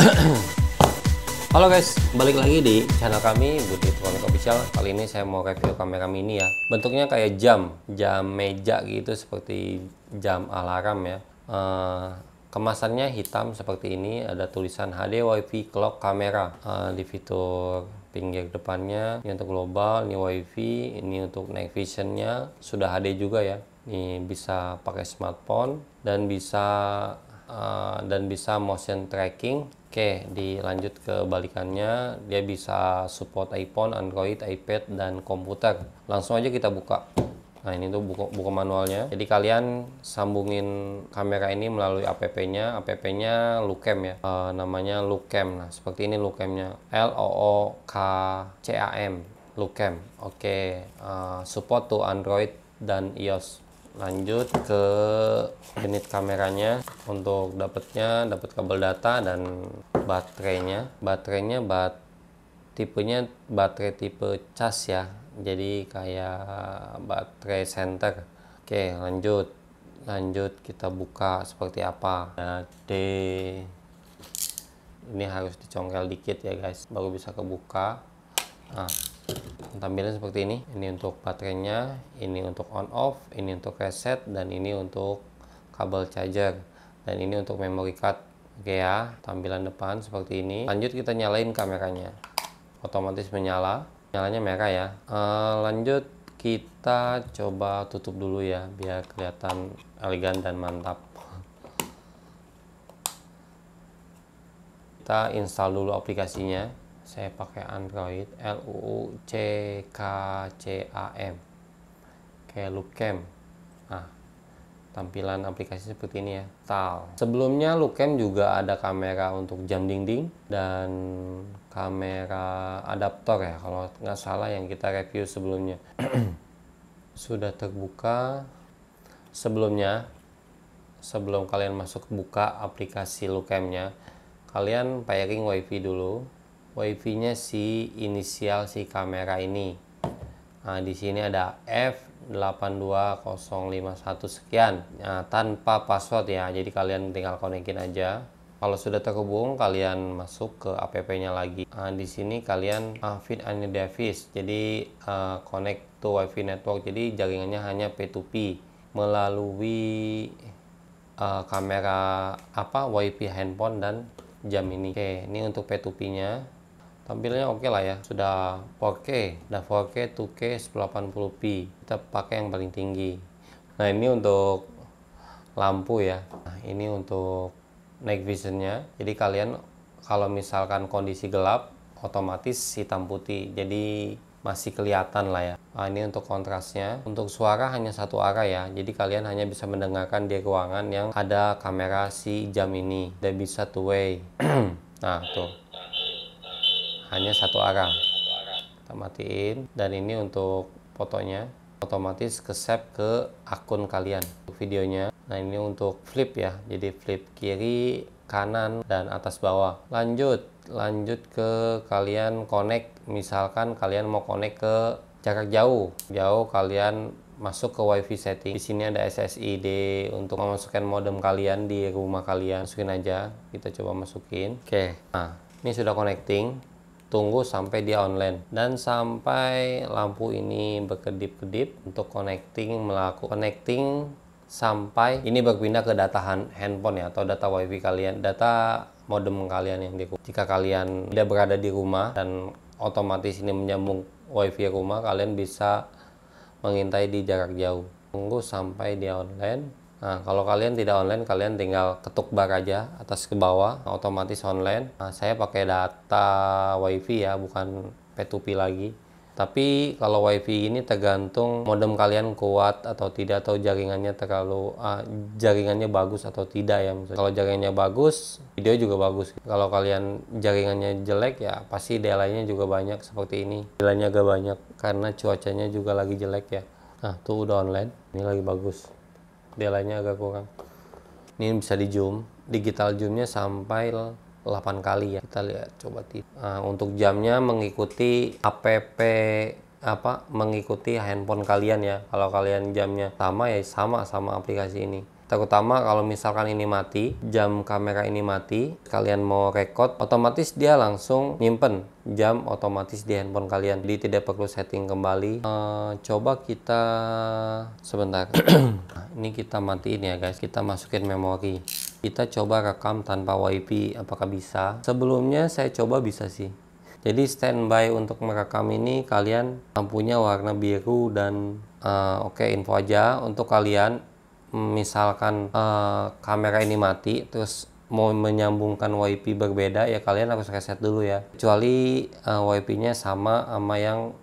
Halo guys, balik lagi di channel kami Budi Elektronik Official. Kali ini saya mau review kamera mini ya. Bentuknya kayak jam, jam meja gitu seperti jam alarm ya. Uh, kemasannya hitam seperti ini, ada tulisan HD WiFi Clock Camera uh, eh, di fitur pinggir depannya. Ini untuk global, ini WiFi, ini untuk night visionnya sudah HD juga ya. Ini bisa pakai smartphone dan bisa Eh, dan bisa motion tracking. Oke, dilanjut ke balikannya, dia bisa support iPhone, Android, iPad, dan komputer. Langsung aja kita buka. Nah ini tuh buku, buku manualnya. Jadi kalian sambungin kamera ini melalui app-nya. App-nya Lucam ya. E, namanya Lucam. Nah seperti ini nya L O O K C A M. Lucam. Oke. Eh, support to Android dan iOS lanjut ke unit kameranya untuk dapatnya dapat kabel data dan baterainya baterainya bat tipenya baterai tipe cas ya jadi kayak baterai center oke lanjut lanjut kita buka seperti apa nah, ini harus dicongkel dikit ya guys baru bisa kebuka nah tampilan seperti ini ini untuk baterainya ini untuk on off ini untuk reset dan ini untuk kabel charger dan ini untuk memory card oke ya tampilan depan seperti ini lanjut kita nyalain kameranya otomatis menyala nyalanya merah ya e, lanjut kita coba tutup dulu ya biar kelihatan elegan dan mantap kita install dulu aplikasinya saya pakai Android a m kayak Lucam nah tampilan aplikasi seperti ini ya tal sebelumnya Lucam juga ada kamera untuk jam dinding dan kamera adaptor ya kalau nggak salah yang kita review sebelumnya sudah terbuka sebelumnya sebelum kalian masuk buka aplikasi Lucamnya kalian pairing wifi dulu wifi-nya si inisial si kamera ini. Nah, di sini ada F82051 sekian. Nah, tanpa password ya. Jadi kalian tinggal konekin aja. Kalau sudah terhubung, kalian masuk ke app-nya lagi. Nah, di sini kalian uh, ah, fit any device, jadi uh, connect to wifi network. Jadi jaringannya hanya P2P melalui uh, kamera apa wifi handphone dan jam ini. Oke, ini untuk P2P-nya tampilnya oke okay lah ya sudah 4K dan 4K 2K 1080p kita pakai yang paling tinggi nah ini untuk lampu ya nah, ini untuk night visionnya jadi kalian kalau misalkan kondisi gelap otomatis hitam putih jadi masih kelihatan lah ya nah, ini untuk kontrasnya untuk suara hanya satu arah ya jadi kalian hanya bisa mendengarkan di ruangan yang ada kamera si jam ini dan bisa two way nah tuh hanya satu arah kita matiin dan ini untuk fotonya otomatis ke save ke akun kalian untuk videonya nah ini untuk flip ya jadi flip kiri kanan dan atas bawah lanjut lanjut ke kalian connect misalkan kalian mau connect ke jarak jauh jauh kalian masuk ke wifi setting di sini ada SSID untuk memasukkan modem kalian di rumah kalian masukin aja kita coba masukin oke okay. nah ini sudah connecting tunggu sampai dia online dan sampai lampu ini berkedip-kedip untuk connecting melakukan connecting sampai ini berpindah ke data handphone ya atau data wifi kalian data modem kalian yang di jika kalian tidak berada di rumah dan otomatis ini menyambung wifi rumah kalian bisa mengintai di jarak jauh tunggu sampai dia online Nah, kalau kalian tidak online, kalian tinggal ketuk bar aja atas ke bawah, otomatis online. Nah, saya pakai data WiFi ya, bukan P2P lagi. Tapi kalau WiFi ini tergantung modem kalian kuat atau tidak atau jaringannya terlalu uh, jaringannya bagus atau tidak ya. Misalnya. Kalau jaringannya bagus, video juga bagus. Kalau kalian jaringannya jelek ya pasti delaynya juga banyak seperti ini. delaynya agak banyak karena cuacanya juga lagi jelek ya. Nah, tuh udah online. Ini lagi bagus delaynya agak kurang ini bisa di zoom digital zoomnya sampai 8 kali ya kita lihat coba tip Nah, untuk jamnya mengikuti app apa mengikuti handphone kalian ya kalau kalian jamnya sama ya sama sama aplikasi ini terutama kalau misalkan ini mati jam kamera ini mati kalian mau record otomatis dia langsung nyimpen jam otomatis di handphone kalian jadi tidak perlu setting kembali uh, coba kita sebentar nah, ini kita matiin ya guys kita masukin memori kita coba rekam tanpa wifi apakah bisa sebelumnya saya coba bisa sih jadi standby untuk merekam ini kalian lampunya warna biru dan uh, oke okay, info aja untuk kalian misalkan uh, kamera ini mati terus mau menyambungkan WiFi berbeda ya kalian harus reset dulu ya kecuali uh, eh, WiFi-nya sama sama yang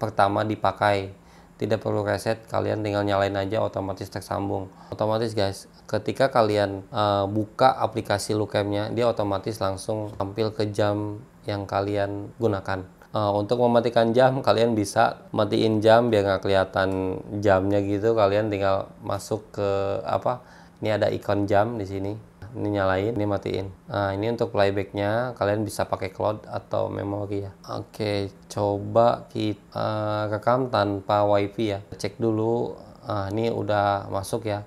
pertama dipakai tidak perlu reset kalian tinggal nyalain aja otomatis tersambung otomatis guys ketika kalian uh, buka aplikasi lookcam-nya dia otomatis langsung tampil ke jam yang kalian gunakan Uh, untuk mematikan jam kalian bisa matiin jam biar nggak kelihatan jamnya gitu. Kalian tinggal masuk ke apa? Ini ada ikon jam di sini. Ini nyalain, ini matiin. Nah, ini untuk playbacknya kalian bisa pakai cloud atau memori ya. Oke, coba kita uh, rekam tanpa wifi ya. Cek dulu. Uh, ini udah masuk ya.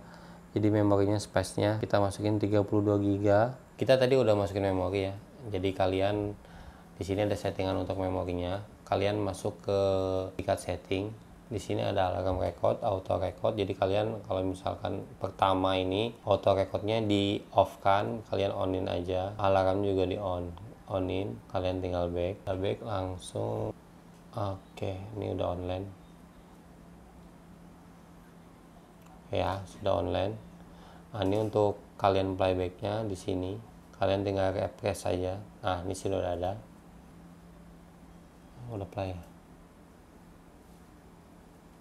Jadi memorinya space-nya kita masukin 32 GB. Kita tadi udah masukin memori ya. Jadi kalian di sini ada settingan untuk memorinya. Kalian masuk ke ikat setting. Di sini ada alarm record, auto record. Jadi kalian kalau misalkan pertama ini auto recordnya di off kan, kalian onin aja. Alarm juga di on, onin. Kalian tinggal back, back langsung. Oke, ini udah online. Ya, sudah online. Nah, ini untuk kalian playbacknya di sini. Kalian tinggal refresh saja. Nah, ini sudah ada. Oh, udah play ya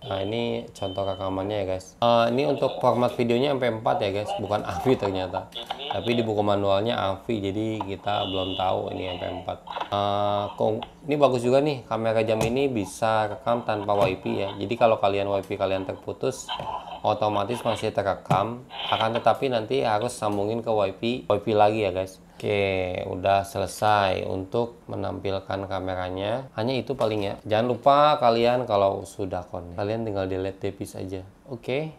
Nah ini contoh rekamannya ya guys. Uh, ini untuk format videonya MP4 ya guys, bukan AVI ternyata. Tapi di buku manualnya AVI, jadi kita belum tahu ini MP4. Uh, eh, ini bagus juga nih, kamera jam ini bisa rekam tanpa wifi ya. Jadi kalau kalian wifi kalian terputus, otomatis masih terekam. Akan tetapi nanti harus sambungin ke wifi, wifi lagi ya guys. Oke, udah selesai untuk menampilkan kameranya. Hanya itu paling ya. Jangan lupa kalian kalau sudah connect, kalian tinggal delete depis aja. Oke,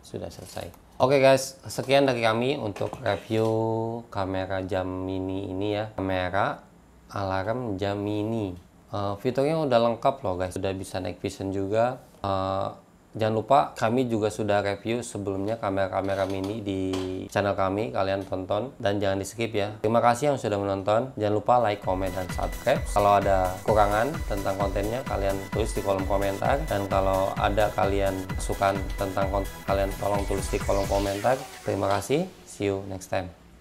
sudah selesai. Oke guys, sekian dari kami untuk review kamera jam mini ini ya. Kamera alarm jam mini. Uh, fiturnya udah lengkap loh guys. Udah bisa naik vision juga. Uh, Jangan lupa kami juga sudah review sebelumnya kamera-kamera mini di channel kami. Kalian tonton dan jangan di skip ya. Terima kasih yang sudah menonton. Jangan lupa like, comment dan subscribe. Kalau ada kekurangan tentang kontennya kalian tulis di kolom komentar. Dan kalau ada kalian suka tentang konten kalian tolong tulis di kolom komentar. Terima kasih. See you next time.